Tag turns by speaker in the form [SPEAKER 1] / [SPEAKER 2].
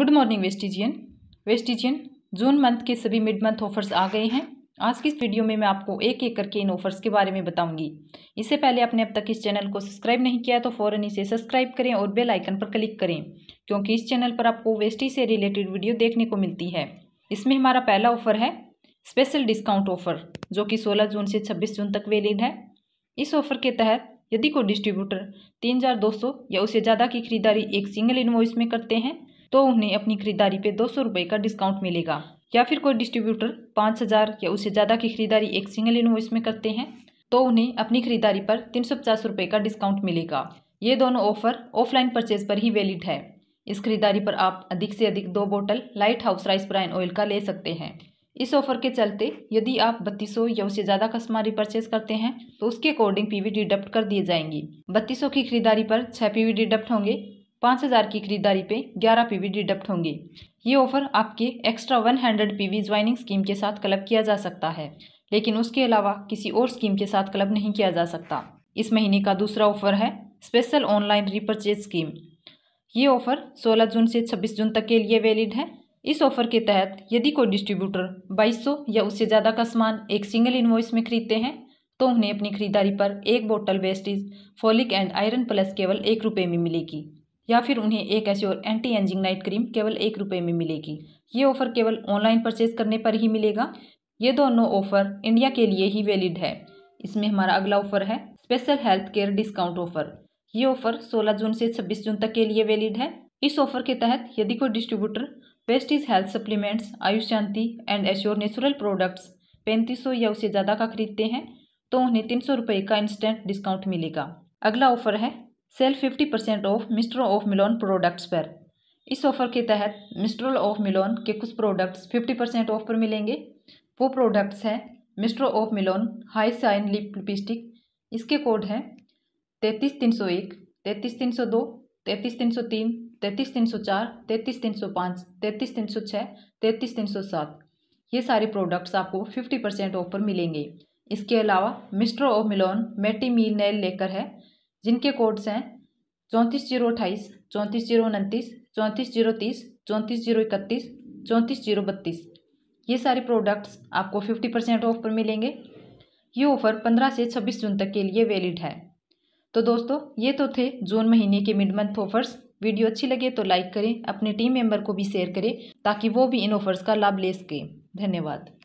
[SPEAKER 1] good morning Vestigian Vestigian June month के सभी mid month offers आ गए हैं आज की इस वीडियो में मैं आपको एक एक करके इन ऑफर्स के बारे में बताऊंगी इससे पहले आपने अब तक इस चैनल को सब्सक्राइब नहीं किया तो फ़ौरन इसे सब्सक्राइब करें और बेल आइकन पर क्लिक करें क्योंकि इस चैनल पर आपको वेस्टी से रिलेटेड वीडियो देखने को मिलती है इसमें हमारा पहला ऑफर है स्पेशल डिस्काउंट ऑफर जो कि सोलह जून से छब्बीस जून तक वेलिड है इस ऑफर के तहत यदि कोई डिस्ट्रीब्यूटर तीन हज़ार दो सौ या उससे ज़्यादा की खरीदारी एक सिंगल इन्वॉइस में करते हैं तो उन्हें अपनी खरीदारी पे दो सौ रुपये का डिस्काउंट मिलेगा या फिर कोई डिस्ट्रीब्यूटर पाँच हज़ार या उससे ज़्यादा की खरीदारी एक सिंगल इन्वॉइस में करते हैं तो उन्हें अपनी खरीदारी पर तीन सौ पचास रुपये का डिस्काउंट मिलेगा ये दोनों ऑफर ऑफलाइन परचेज पर ही वैलिड है इस खरीदारी पर आप अधिक से अधिक दो बोतल light house rice bran oil का ले सकते हैं इस ऑफर के चलते यदि आप बत्तीस सौ या उससे ज़्यादा कस्टमरी परचेज करते हैं तो उसके अकॉर्डिंग पीवी डिडक्ट कर दिए जाएंगी बत्तीस सौ की खरीदारी पर छः पीवी डिडक्ट होंगे पाँच हज़ार की खरीदारी पे ग्यारह पी वी डिडक्ट होंगे ये ऑफ़र आपके extra one hundred P V joining scheme के साथ क्लब किया जा सकता है लेकिन उसके अलावा किसी और स्कीम के साथ क्लब नहीं किया जा सकता इस महीने का दूसरा ऑफ़र है स्पेशल ऑनलाइन रिपर्चेज स्कीम ये ऑफ़र सोलह जून से छब्बीस जून तक के लिए वैलिड है इस ऑफ़र के तहत यदि कोई डिस्ट्रीब्यूटर बाईस या उससे ज़्यादा का सामान एक सिंगल इन्वॉइस में खरीदते हैं तो उन्हें अपनी खरीदारी पर एक बोतल Vestige folic and iron plus केवल एक रुपये में मिलेगी या फिर उन्हें एक Assure anti ageing night cream केवल एक रुपये में मिलेगी ये ऑफर केवल ऑनलाइन परचेज करने पर ही मिलेगा ये दोनों ऑफर इंडिया के लिए ही वैलिड है इसमें हमारा अगला ऑफर है special health care discount offer ये ऑफर 16 जून से 26 जून तक के लिए वैलिड है इस ऑफर के तहत यदि कोई डिस्ट्रीब्यूटर पेस्टिस health supplements Ayush Shanti and Assure natural products पैंतीस सौ या उससे ज़्यादा का खरीदते हैं तो उन्हें तीन सौ रुपये का इंस्टेंट डिस्काउंट मिलेगा अगला ऑफर है sale fifty percent off mister of Milon products पर इस ऑफर के तहत मिस्टर ऑफ मिलोन के कुछ प्रोडक्ट्स फिफ्टी परसेंट ऑफ पर मिलेंगे वो प्रोडक्ट्स हैं mister of Milon high shine lip lipstick इसके कोड हैं तैंतीस तीन सौ एक तैंतीस तीन सौ दो तैंतीस तीन सौ तीन तैंतीस तीन सौ चार तैंतीस तीन सौ पाँच तैंतीस तीन सौ छः तैंतीस तीन सौ सात ये सारे प्रोडक्ट्स आपको फिफ्टी परसेंट ऑफ पर मिलेंगे इसके अलावा मिस्टर ऑफ मिलोन मेटी मील नेल लेकर है जिनके कोड्स हैं चौंतीस जीरो अट्ठाईस चौंतीस जीरो उनतीस चौंतीस जीरो तीस चौंतीस जीरो इकतीस चौंतीस जीरो बत्तीस ये सारे प्रोडक्ट्स आपको फिफ्टी परसेंट ऑफ पर मिलेंगे ये ऑफ़र पंद्रह से छब्बीस जून तक के लिए वैलिड है तो दोस्तों ये तो थे जून महीने के मिड मंथ ऑफर्स वीडियो अच्छी लगे तो लाइक करें अपने टीम मेंबर को भी शेयर करें ताकि वो भी इन ऑफर्स का लाभ ले सकें धन्यवाद